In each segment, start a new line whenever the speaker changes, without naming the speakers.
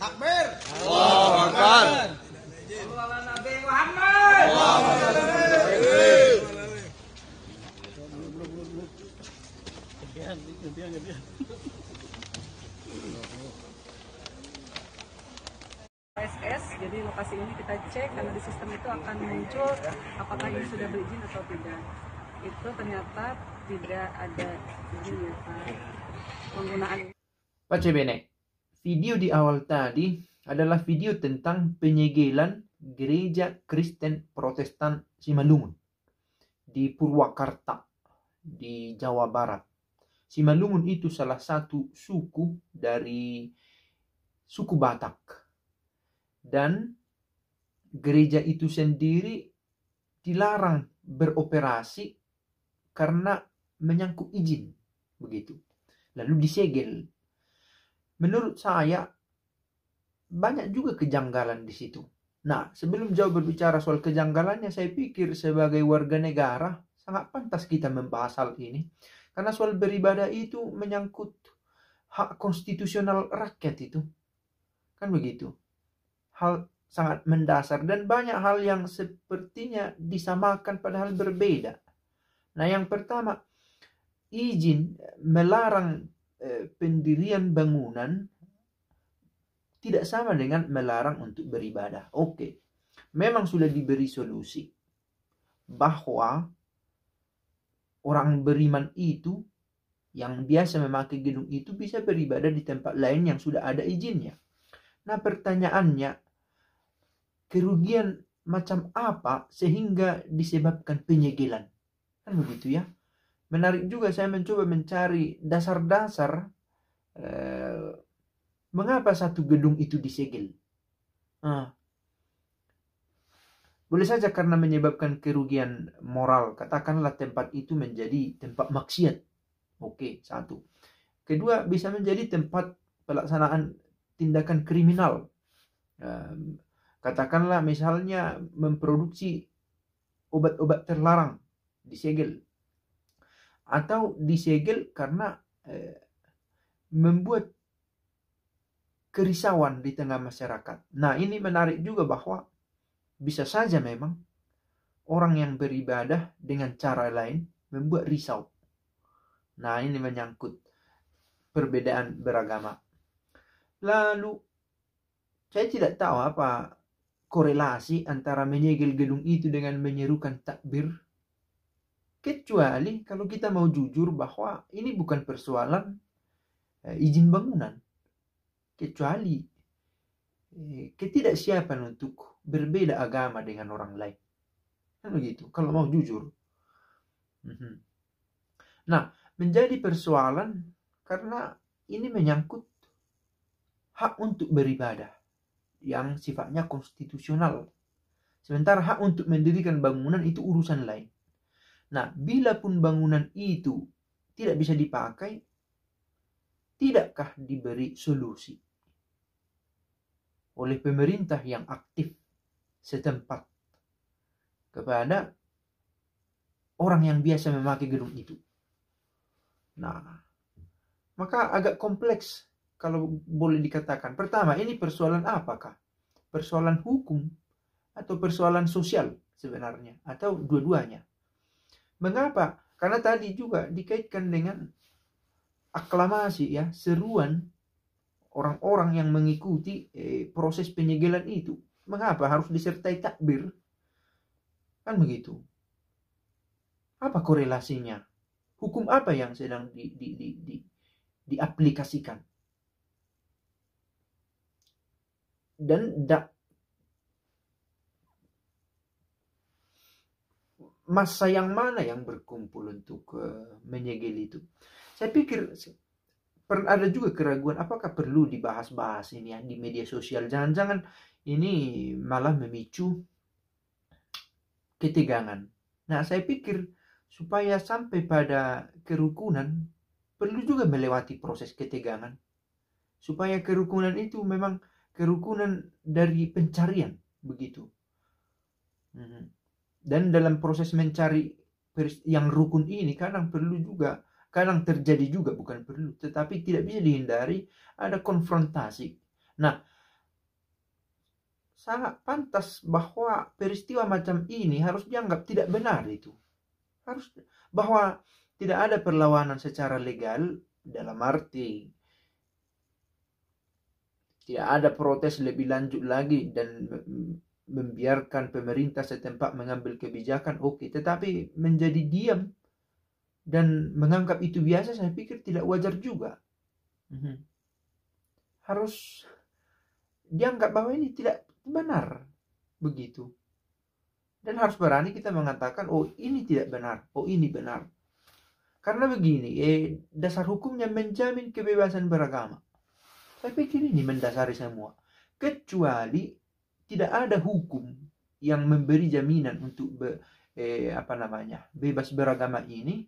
Takbir. Allahu Akbar. Nabi Muhammad. SS, jadi lokasi ini kita cek karena di sistem itu akan muncul apakah ini sudah berizin atau tidak. Itu ternyata tidak ada izinnya, Penggunaan. Pak Cibinek. Video di awal tadi adalah video tentang penyegelan gereja Kristen Protestan Simalungun di Purwakarta di Jawa Barat. Simalungun itu salah satu suku dari suku Batak. Dan gereja itu sendiri dilarang beroperasi karena menyangkut izin begitu. Lalu disegel menurut saya banyak juga kejanggalan di situ. Nah, sebelum jauh berbicara soal kejanggalannya, saya pikir sebagai warga negara sangat pantas kita membahas hal ini. Karena soal beribadah itu menyangkut hak konstitusional rakyat itu. Kan begitu. Hal sangat mendasar dan banyak hal yang sepertinya disamakan padahal berbeda. Nah, yang pertama, izin melarang Eh, pendirian bangunan tidak sama dengan melarang untuk beribadah. Oke, memang sudah diberi solusi bahwa orang beriman itu yang biasa memakai gedung itu bisa beribadah di tempat lain yang sudah ada izinnya. Nah, pertanyaannya, kerugian macam apa sehingga disebabkan penyegelan? Kan begitu ya? menarik juga saya mencoba mencari dasar-dasar eh, mengapa satu gedung itu disegel. Ah. boleh saja karena menyebabkan kerugian moral, katakanlah tempat itu menjadi tempat maksiat. Oke, satu. Kedua, bisa menjadi tempat pelaksanaan tindakan kriminal. Katakanlah misalnya memproduksi obat-obat terlarang, disegel atau disegel karena eh, membuat kerisauan di tengah masyarakat. Nah, ini menarik juga bahwa bisa saja memang orang yang beribadah dengan cara lain membuat risau. Nah, ini menyangkut perbedaan beragama. Lalu saya tidak tahu apa korelasi antara menyegel gedung itu dengan menyerukan takbir Kecuali kalau kita mau jujur bahwa ini bukan persoalan eh, izin bangunan. Kecuali eh, ketidaksiapan untuk berbeda agama dengan orang lain. Kan begitu, kalau mau jujur. Mhm. Nah, menjadi persoalan karena ini menyangkut hak untuk beribadah yang sifatnya konstitusional. Sementara hak untuk mendirikan bangunan itu urusan lain. Nah, bila pun bangunan itu tidak bisa dipakai, tidakkah diberi solusi oleh pemerintah yang aktif setempat kepada orang yang biasa memakai gedung itu? Nah, maka agak kompleks kalau boleh dikatakan. Pertama, ini persoalan apakah? Persoalan hukum atau persoalan sosial sebenarnya atau dua-duanya? Mengapa? Karena tadi juga dikaitkan dengan aklamasi ya, seruan orang-orang yang mengikuti eh, proses penyegelan itu. Mengapa harus disertai takbir? Kan begitu. Apa korelasinya? Hukum apa yang sedang di, di, di, di, diaplikasikan? Dan masa yang mana yang berkumpul untuk uh, menyegel itu. Saya pikir ada juga keraguan apakah perlu dibahas-bahas ini ya di media sosial. Jangan-jangan ini malah memicu ketegangan. Nah, saya pikir supaya sampai pada kerukunan perlu juga melewati proses ketegangan supaya kerukunan itu memang kerukunan dari pencarian begitu. Hmm. Dan dalam proses mencari yang rukun ini kadang perlu juga, kadang terjadi juga bukan perlu, tetapi tidak bisa dihindari ada konfrontasi. Nah, sangat pantas bahwa peristiwa macam ini harus dianggap tidak benar itu. Harus bahwa tidak ada perlawanan secara legal dalam arti tidak ada protes lebih lanjut lagi dan membiarkan pemerintah setempat mengambil kebijakan oke okay. tetapi menjadi diam dan menganggap itu biasa saya pikir tidak wajar juga mm-hmm. harus dianggap bahwa ini tidak benar begitu dan harus berani kita mengatakan oh ini tidak benar oh ini benar karena begini eh dasar hukumnya menjamin kebebasan beragama saya pikir ini mendasari semua kecuali tidak ada hukum yang memberi jaminan untuk be, eh, apa namanya bebas beragama ini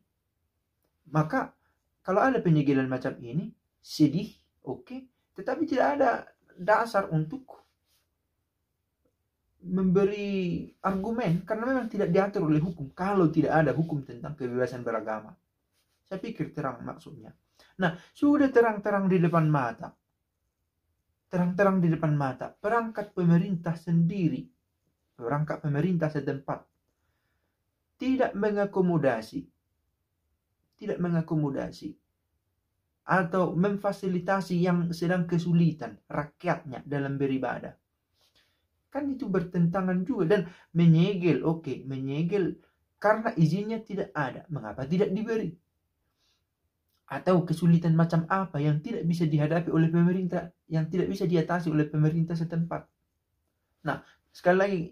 maka kalau ada penyegelan macam ini sedih oke okay, tetapi tidak ada dasar untuk memberi argumen karena memang tidak diatur oleh hukum kalau tidak ada hukum tentang kebebasan beragama saya pikir terang maksudnya nah sudah terang-terang di depan mata terang-terang di depan mata perangkat pemerintah sendiri, perangkat pemerintah setempat tidak mengakomodasi, tidak mengakomodasi atau memfasilitasi yang sedang kesulitan rakyatnya dalam beribadah. Kan itu bertentangan juga dan menyegel, oke, okay, menyegel karena izinnya tidak ada. Mengapa tidak diberi? atau kesulitan macam apa yang tidak bisa dihadapi oleh pemerintah, yang tidak bisa diatasi oleh pemerintah setempat. Nah, sekali lagi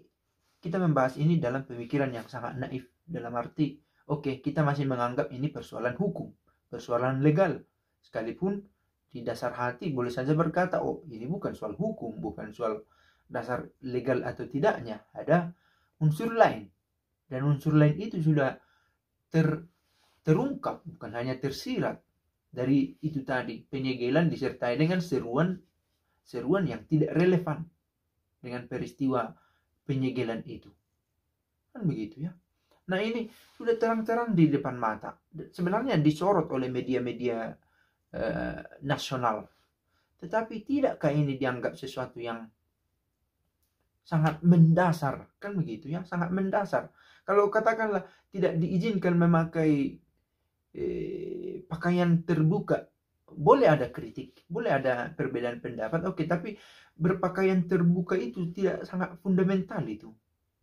kita membahas ini dalam pemikiran yang sangat naif dalam arti oke, okay, kita masih menganggap ini persoalan hukum, persoalan legal. Sekalipun di dasar hati boleh saja berkata, "Oh, ini bukan soal hukum, bukan soal dasar legal atau tidaknya, ada unsur lain." Dan unsur lain itu sudah ter terungkap, bukan hanya tersirat dari itu tadi penyegelan disertai dengan seruan seruan yang tidak relevan dengan peristiwa penyegelan itu kan begitu ya nah ini sudah terang-terang di depan mata sebenarnya disorot oleh media-media uh, nasional tetapi tidakkah ini dianggap sesuatu yang sangat mendasar kan begitu ya sangat mendasar kalau katakanlah tidak diizinkan memakai Eh, pakaian terbuka boleh ada kritik, boleh ada perbedaan pendapat, oke, okay, tapi berpakaian terbuka itu tidak sangat fundamental itu.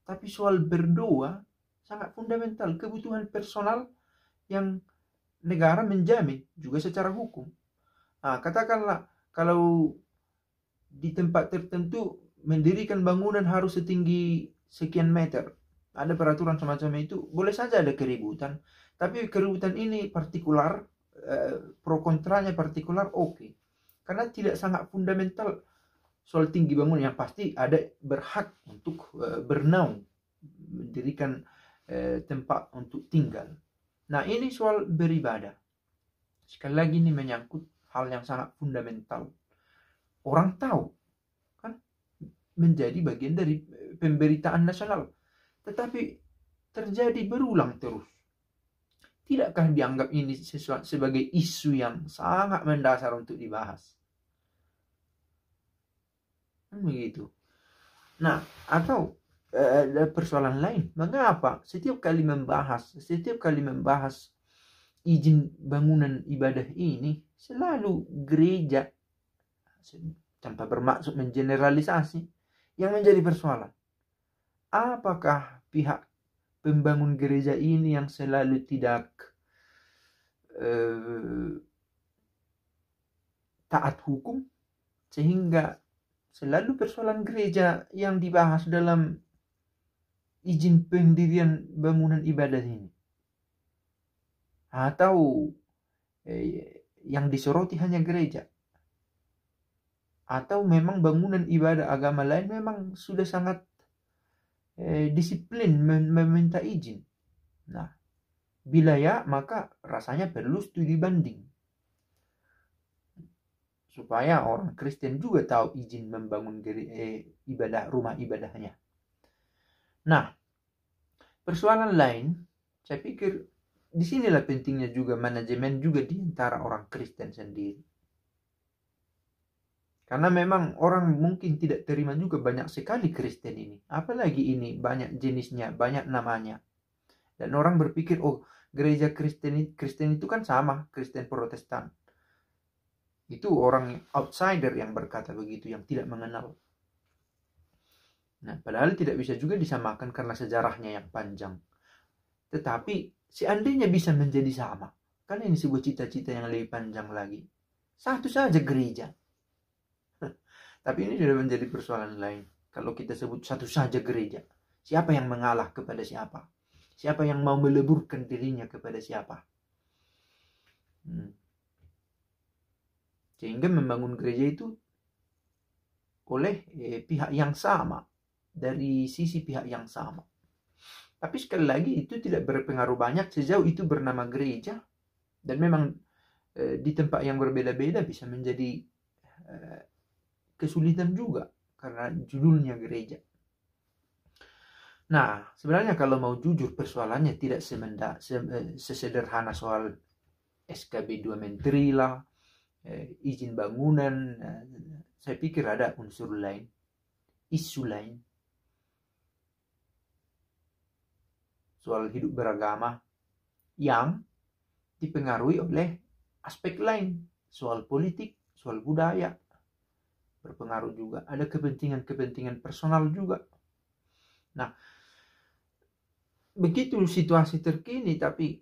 Tapi soal berdoa sangat fundamental, kebutuhan personal yang negara menjamin juga secara hukum. Nah, katakanlah kalau di tempat tertentu mendirikan bangunan harus setinggi sekian meter, ada peraturan semacam itu, boleh saja ada keributan, tapi keributan ini partikular, eh, pro kontranya partikular oke. Okay. Karena tidak sangat fundamental soal tinggi bangun yang pasti ada berhak untuk eh, bernaung, mendirikan eh, tempat untuk tinggal. Nah ini soal beribadah. Sekali lagi ini menyangkut hal yang sangat fundamental. Orang tahu, kan? Menjadi bagian dari eh, pemberitaan nasional. Tetapi terjadi berulang terus Tidakkah dianggap ini sesuatu sebagai isu yang sangat mendasar untuk dibahas? Kan begitu. Nah, atau eh, persoalan lain, mengapa setiap kali membahas, setiap kali membahas izin bangunan ibadah ini, selalu gereja tanpa bermaksud mengeneralisasi yang menjadi persoalan. Apakah pihak pembangun gereja ini yang selalu tidak uh, taat hukum sehingga selalu persoalan gereja yang dibahas dalam izin pendirian bangunan ibadah ini atau eh, yang disoroti hanya gereja atau memang bangunan ibadah agama lain memang sudah sangat Eh, disiplin meminta izin. Nah, bila ya maka rasanya perlu studi banding. Supaya orang Kristen juga tahu izin membangun diri, eh, ibadah rumah ibadahnya. Nah, persoalan lain saya pikir disinilah pentingnya juga manajemen juga di antara orang Kristen sendiri. Karena memang orang mungkin tidak terima juga banyak sekali Kristen ini. Apalagi ini banyak jenisnya, banyak namanya. Dan orang berpikir, oh gereja Kristen, Kristen itu kan sama, Kristen Protestan. Itu orang outsider yang berkata begitu, yang tidak mengenal. Nah, padahal tidak bisa juga disamakan karena sejarahnya yang panjang. Tetapi seandainya bisa menjadi sama, karena ini sebuah cita-cita yang lebih panjang lagi. Satu saja gereja, tapi ini sudah menjadi persoalan lain. Kalau kita sebut satu saja gereja, siapa yang mengalah kepada siapa? Siapa yang mau meleburkan dirinya kepada siapa? Hmm. Sehingga membangun gereja itu oleh eh, pihak yang sama, dari sisi pihak yang sama. Tapi sekali lagi itu tidak berpengaruh banyak sejauh itu bernama gereja dan memang eh, di tempat yang berbeda-beda bisa menjadi eh, kesulitan juga karena judulnya gereja. Nah, sebenarnya kalau mau jujur persoalannya tidak semenda, se, eh, sesederhana soal SKB 2 Menteri lah, eh, izin bangunan, eh, saya pikir ada unsur lain, isu lain. Soal hidup beragama yang dipengaruhi oleh aspek lain, soal politik, soal budaya, berpengaruh juga ada kepentingan-kepentingan personal juga nah begitu situasi terkini tapi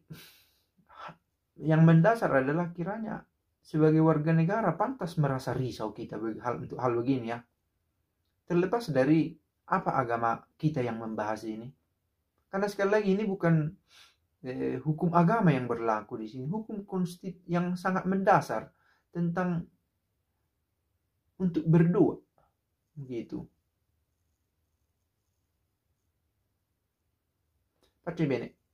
yang mendasar adalah kiranya sebagai warga negara pantas merasa risau kita hal untuk hal begini ya terlepas dari apa agama kita yang membahas ini karena sekali lagi ini bukan eh, hukum agama yang berlaku di sini hukum konstit yang sangat mendasar tentang untuk berdoa. Begitu. Facci benek.